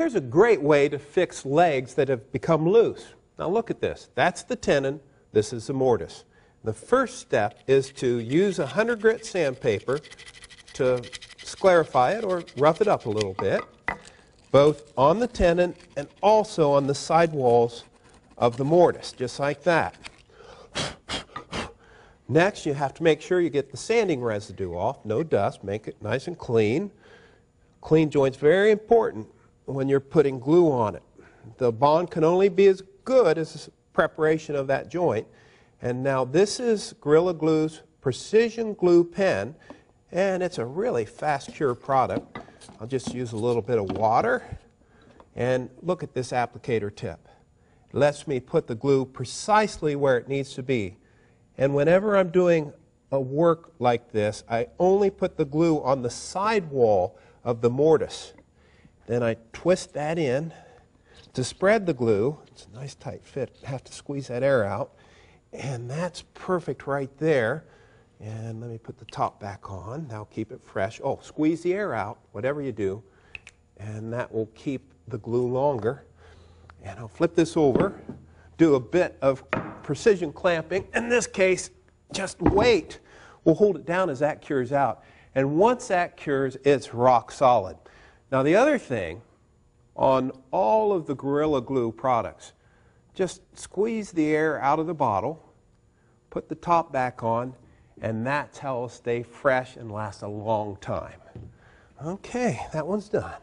Here's a great way to fix legs that have become loose. Now look at this. That's the tenon. This is the mortise. The first step is to use 100 grit sandpaper to sclarify it or rough it up a little bit, both on the tenon and also on the side walls of the mortise, just like that. Next, you have to make sure you get the sanding residue off, no dust, make it nice and clean. Clean joints, very important when you're putting glue on it. The bond can only be as good as the preparation of that joint. And now this is Gorilla Glue's Precision Glue Pen, and it's a really fast cure product. I'll just use a little bit of water, and look at this applicator tip. It lets me put the glue precisely where it needs to be. And whenever I'm doing a work like this, I only put the glue on the side wall of the mortise. Then I twist that in to spread the glue. It's a nice tight fit. Have to squeeze that air out. And that's perfect right there. And let me put the top back on. Now keep it fresh. Oh, squeeze the air out, whatever you do. And that will keep the glue longer. And I'll flip this over, do a bit of precision clamping. In this case, just wait. We'll hold it down as that cures out. And once that cures, it's rock solid. Now, the other thing on all of the Gorilla Glue products, just squeeze the air out of the bottle, put the top back on, and that's how it'll stay fresh and last a long time. Okay, that one's done.